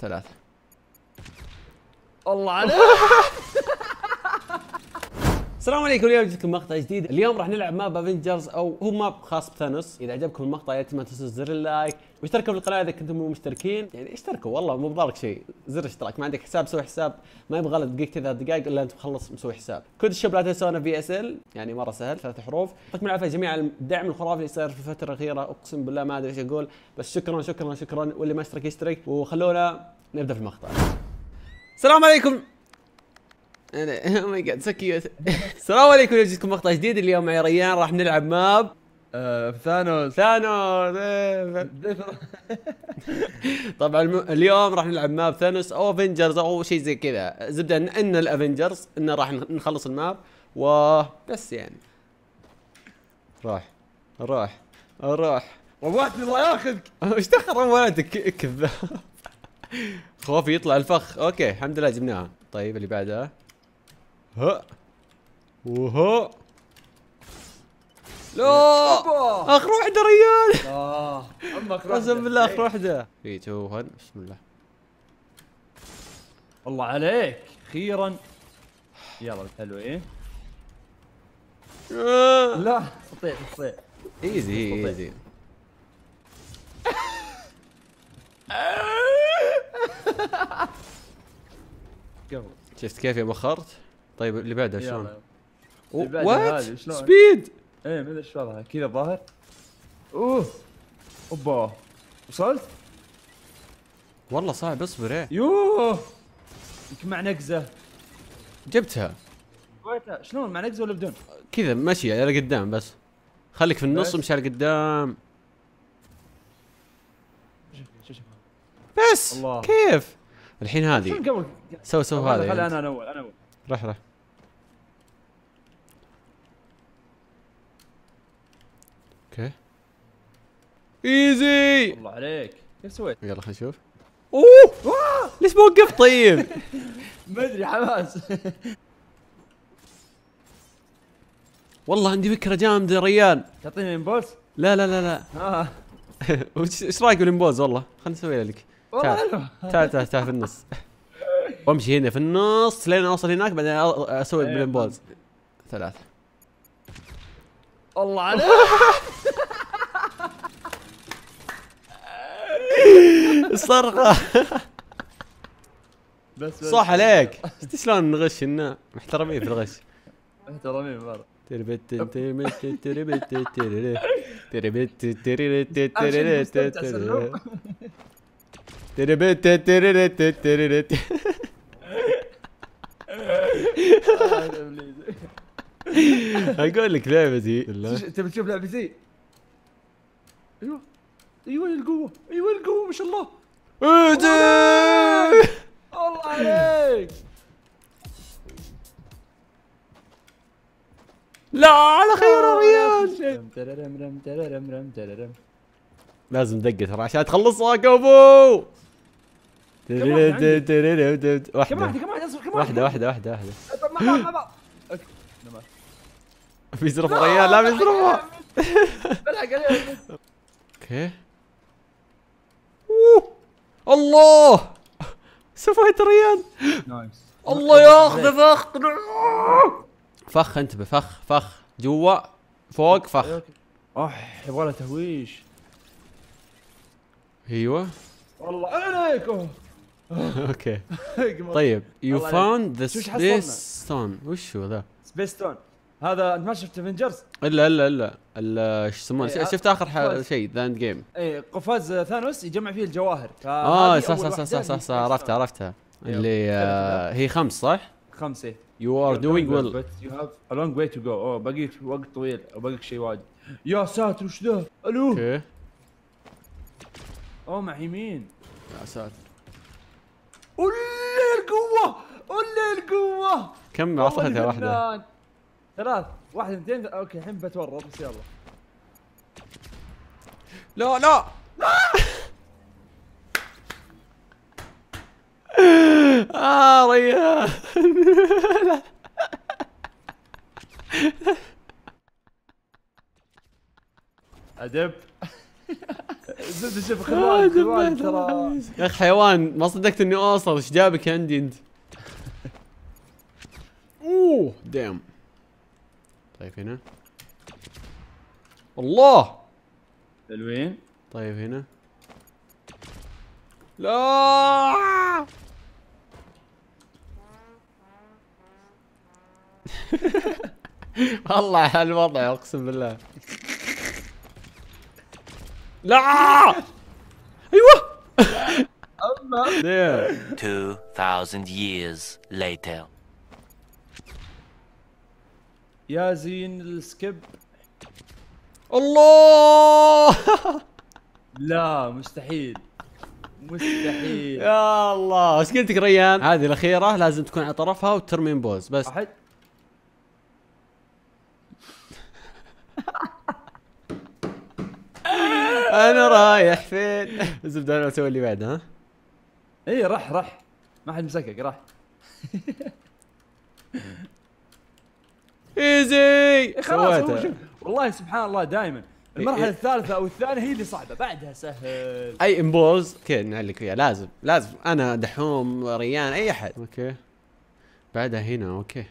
ثلاثة الله عليك السلام عليكم اليوم جبتكم مقطع جديد اليوم راح نلعب ماب افنجرز او هو ماب خاص بثانوس اذا عجبكم المقطع يا ما تنسوا زر اللايك واشتركوا في القناه اذا كنتم مو مشتركين يعني اشتركوا والله مو بضارك شيء زر اشتراك ما عندك حساب سوي حساب ما يبغى لك دقيقتين ثلاث دقائق الا انت مخلص مسوي حساب كود الشب لا تنسونا في اس ال يعني مره سهل ثلاث حروف يعطيكم العافيه جميعا الدعم الخرافي اللي صاير في الفتره الاخيره اقسم بالله ما ادري ايش اقول بس شكرا شكرا شكرا واللي ما اشترك يشترك وخلونا نبدا في المقطع السلام عليكم انا او ماي جاد سو السلام عليكم يجيكم مقطع جديد اليوم معي ريان راح نلعب ماب آه، ثانوس ثانوس إيه. طبعا اليوم راح نلعب ماب ثانوس او افنجرز او شيء زي كذا زبده ان, إن الافنجرز ان راح نخلص الماب وبس يعني راح راح راح روحتني الله ياخذك ايش دخل رواتك كذاب خوفي يطلع الفخ اوكي الحمد لله جبناها طيب اللي بعدها ها وهو لا اخر واحده ريال امك قسم بالله اخر واحده 3 2 1 بسم الله الله عليك اخيرا يلا ايه لا استطيع استطيع ايزي ايزي شفت كيف يا مخرت؟ طيب اللي بعده شلون؟ اللي سبيد ايه ما ادري ايش كذا الظاهر اوه اوبا وصلت؟ والله صعب اصبر ايه يوه يمكن مع نقزه جبتها سويتها شلون مع نقزه ولا بدون؟ كذا مشي على يعني، قدام بس خليك في النص ومشي على قدام بس الله. كيف؟ الحين هذه سو سو هذه خلي انا انا اول انا اول رح رح اوكي ايزي الله عليك كيف سويت؟ يلا خلينا نشوف اوه ليش ما وقفت طيب؟ ما ادري حماس والله عندي فكره جامده يا تعطيني امبوز؟ لا لا لا لا اه ايش رايك بالامبوز والله؟ خليني نسوي لك تعال تعال تعال تعال في النص وامشي هنا في النص لين اوصل هناك بعدين اسوي إيه. بالامبوز ثلاثة الله عليك الصرخه بس صح عليك شلون نغش إنه محترمين في الغش محترمين مره اقول لك لعبتي تبي تشوف لعبتي ايوه ايوه القوه ايوه القوه ما شاء الله ايدي الله عليك لا على خير يا ريال لازم دقه ترى عشان تخلصها كوبو واحدة واحدة واحدة واحدة واحدة في زرفة لا في زرفة اوكي الله سويت ريال نايس الله ياخذه فخ فخ انتبه فخ فخ جوا فوق فخ اح يبغى له تهويش ايوه والله طيب، عليك اوكي طيب يو فاوند ذا سبيس ستون وش هو ذا؟ سبيس ستون هذا انت ما شفت افنجرز؟ الا الا الا الا شو يسمونه إيه، شفت اخر شيء ذا اند جيم اي قفاز ثانوس يجمع فيه الجواهر اه صح صح صح صح, صح, عرفتها عرفتها اللي آه هي خمس صح؟ خمسه يو ار دوينج ويل بس يو هاف ا لونج واي تو جو اوه بقيت وقت طويل وباقي لك شيء واجد يا ساتر وش ذا؟ الو اوكي اوه oh، مع يمين يا ساتر اولي القوه اولي القوه كم اعطيتها واحده ثلاث واحد اثنين اوكي الحين بتورط بس يلا لا لا اه ريان ادب زد شوف خلوان خلوان ترى يا اخي حيوان ما صدقت اني اوصل ايش جابك عندي انت اوه دام طيب هنا الله حلوين طيب هنا لا والله هالوضع اقسم بالله لا ايوه 2000 years later يا زين السكيب الله لا مستحيل مستحيل يا الله مسكينتك ريان هذه الاخيره لازم تكون على طرفها وترمين بوز بس احد انا رايح فين الزبده انا اسوي اللي بعده ها اي رح رح ما حد مسكك رح ايزي إيه، خلاص هو شوف والله سبحان الله دائما المرحله إيه، إيه. الثالثه او الثانيه هي اللي صعبه بعدها سهل اي امبوز اوكي نعلق فيها لازم لازم انا دحوم ريان اي احد اوكي بعدها هنا اوكي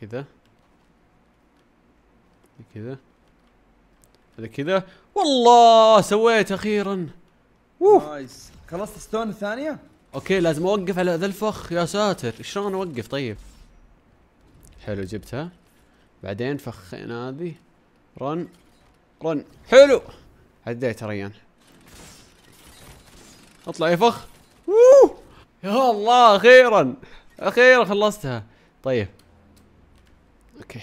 كذا كذا هذا كذا والله سويت اخيرا نايس خلصت ستون الثانيه اوكي لازم اوقف على ذا الفخ يا ساتر شلون اوقف طيب حلو جبتها بعدين فخينا هذه رن رن حلو عديت ريان اطلع يا فخ يا الله اخيرا اخيرا خلصتها طيب اوكي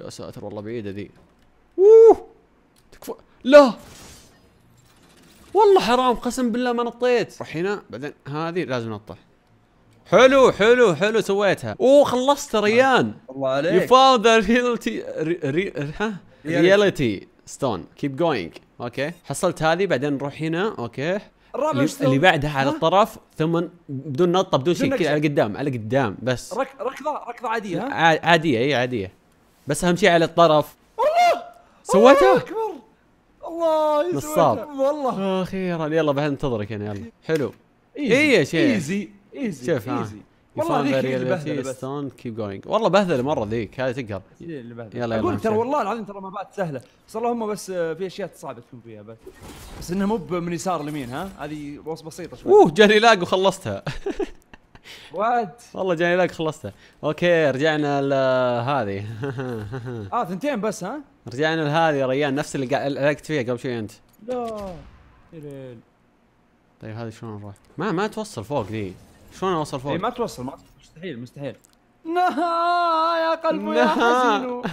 يا ساتر والله بعيده ذي اوه تكفى لا والله حرام قسم بالله ما نطيت روح هنا بعدين هذه لازم نطح حلو حلو حلو سويتها اوه خلصت نعم. ريان الله عليك يو فاوند ذا ريالتي ها ريالتي ستون كيب جوينج اوكي حصلت هذه بعدين نروح هنا اوكي الرابع اللي بعدها على الطرف ثم بدون نطه بدون شيء كذا على قدام على قدام بس ركضه ركضه عاديه ها عاديه اي عاديه بس اهم شيء على الطرف الله سويتها اكبر الله نصاب والله اخيرا يلا بعد انتظرك انا يلا حلو اي يا شيخ ايزي ايزي شوف ايزي والله ذيك هي اللي ستون كيب جوينج والله بهذله مره ذيك هذه تقهر يلا يلا اقول ترى والله العظيم ترى ما بات سهله بس اللهم بس آه، في اشياء صعبه تكون فيها بس بس انها مو من يسار لمين ها هذه بس بسيطه شوي اوه جاني لاج وخلصتها وات والله جاني لاج خلصتها اوكي رجعنا لهذه اه ثنتين بس ها رجعنا لهذه يا ريان نفس اللي لقت فيها قبل شوي انت لا طيب هذه شلون نروح؟ ما ما توصل فوق ذي شلون اوصل فوق؟ اي ما توصل ما مستحيل مستحيل نها يا قلبي يا حزينو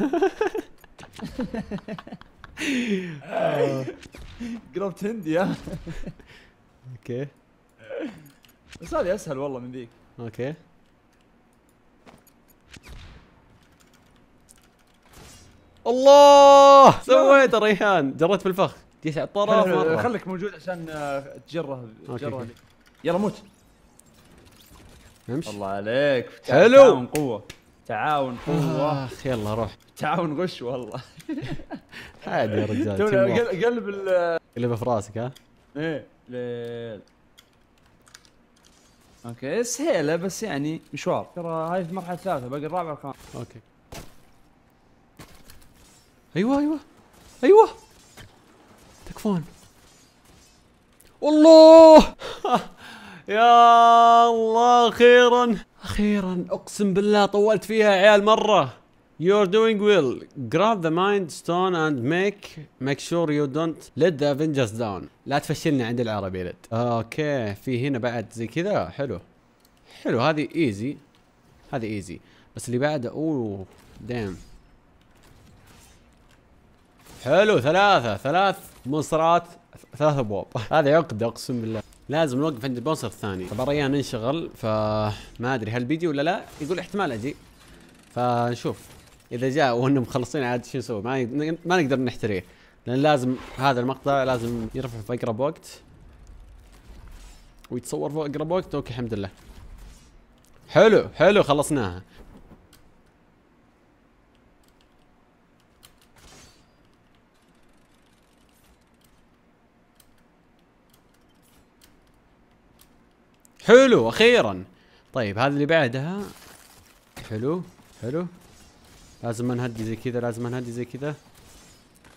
قربت هندي ها اوكي بس هذه اسهل والله من ذيك اوكي الله سويت ريحان جرت في الفخ جيت على الطرف خليك موجود عشان آه، تجره تجره يلا موت فهمت الله عليك حلو تعاون قوه تعاون قوه اخ يلا روح تعاون غش والله عادي يا رجال قلب ال قلبه في راسك ها؟ ايه ليل اوكي سهيله بس يعني مشوار ترى هاي في المرحله الثالثه باقي الرابعه والخامسه اوكي ايوه ايوه ايوه تكفون والله يا الله اخيرا اخيرا اقسم بالله طولت فيها عيال مره You're doing well. Grab the mind stone and make make sure you don't let the Avengers down. لا تفشلنا عند العربي لد. اوكي في هنا بعد زي كذا حلو. حلو هذه ايزي. هذه ايزي. بس اللي بعده اوه دام. حلو ثلاثة ثلاث مصرات ثلاث ابواب. هذه عقدة اقسم بالله. لازم نوقف عند البوسر الثاني طبعا ريان انشغل فما ادري هل بيجي ولا لا يقول احتمال اجي فنشوف اذا جاء وهم مخلصين عاد شو نسوي ما ما نقدر نحتريه لان لازم هذا المقطع لازم يرفع في اقرب وقت ويتصور في اقرب وقت اوكي الحمد لله حلو حلو خلصناها حلو اخيرا طيب هذا اللي بعدها حلو حلو لازم نهدي زي كذا لازم نهدي زي كذا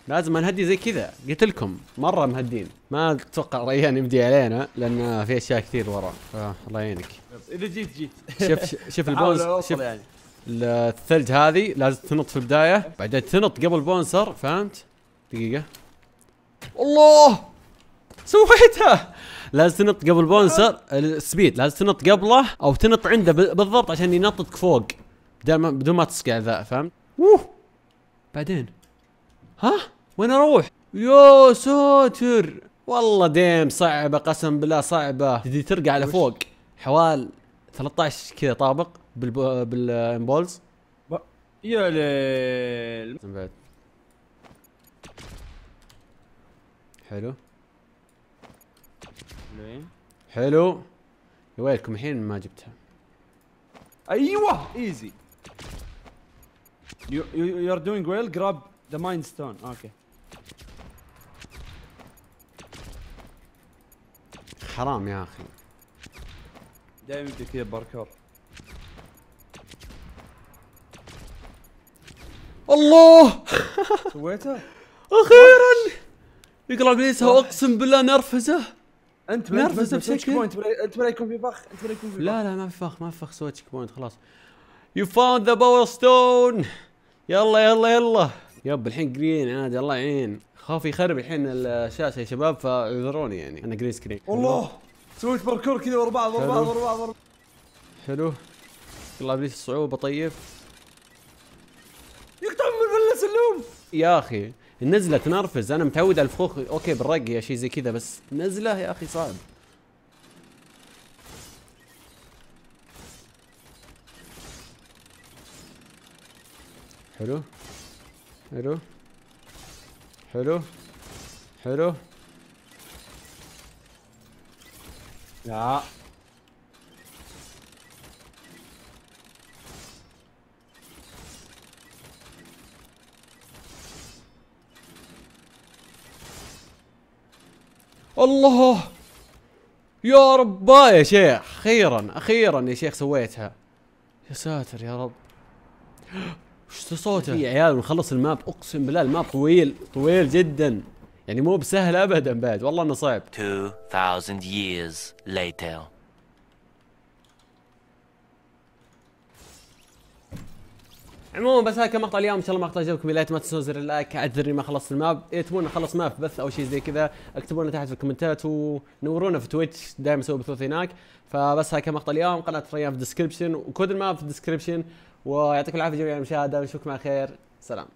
لازم نهدي زي كذا قلت لكم مره مهدين ما اتوقع ريان يمدي علينا لان في اشياء كثير ورا آه الله يعينك اذا جيت جيت شوف شوف البونز شوف يعني. الثلج هذه لازم تنط في البدايه بعدين تنط قبل بونسر فهمت دقيقه الله سويتها لازم تنط قبل بونسر السبيد لازم تنط قبله او تنط عنده بالضبط عشان ينطك فوق بدل ما بدون ما تسقع ذا فهمت؟ اوه بعدين ها وين اروح؟ يا ساتر والله ديم صعبه قسم بالله صعبه تدي ترقع لفوق حوال 13 كذا طابق بالبو... بالامبولز يا ليل حلو حلوين حلو يا ويلكم الحين ما جبتها ايوه ايزي يو يو ار دوينج ويل جراب ذا مايند ستون اوكي حرام يا اخي دائما يبدا كذا باركور الله سويته اخيرا يقرا ابليسها اقسم بالله نرفزه انت نرفز بشكل بوينت انت ما يكون في فخ انت ما يكون في لا لا ما في فخ ما في فخ سويت تشيك بوينت خلاص يو فاوند ذا باور ستون يلا يلا يلا يب الحين جرين عادي الله يعين خاف يخرب الحين الشاشه يا شباب فاعذروني يعني انا جرين سكرين والله سويت باركور كذا ورا بعض ورا بعض ورا بعض حلو يلا ابليس الصعوبه طيب يقطع من الفله سلوم يا اخي النزله تنرفز انا متعود على الفخوخ اوكي بالرقيه شيء زي كذا بس نزله يا اخي صعب حلو حلو حلو حلو لا الله يا ربا يا شيخ اخيرا اخيرا يا شيخ سويتها يا ساتر يا رب وش صوته؟ يا عيال ونخلص الماب اقسم بالله الماب طويل طويل جدا يعني مو بسهل ابدا بعد والله انه صعب 2000 years later عموما بس هذا كمقطع اليوم ان شاء الله مقطع عجبكم لا ما تنسوا زر اللايك اعذرني ما خلصت الماب إيه، تبون اخلص ماب بث او شيء زي كذا اكتبوا لنا تحت في الكومنتات ونورونا في تويتش دائما اسوي بثوث هناك فبس هذا كمقطع اليوم قناه ريان في الديسكربشن وكود الماب في الديسكربشن ويعطيكم العافيه جميعا المشاهده نشوفكم على خير سلام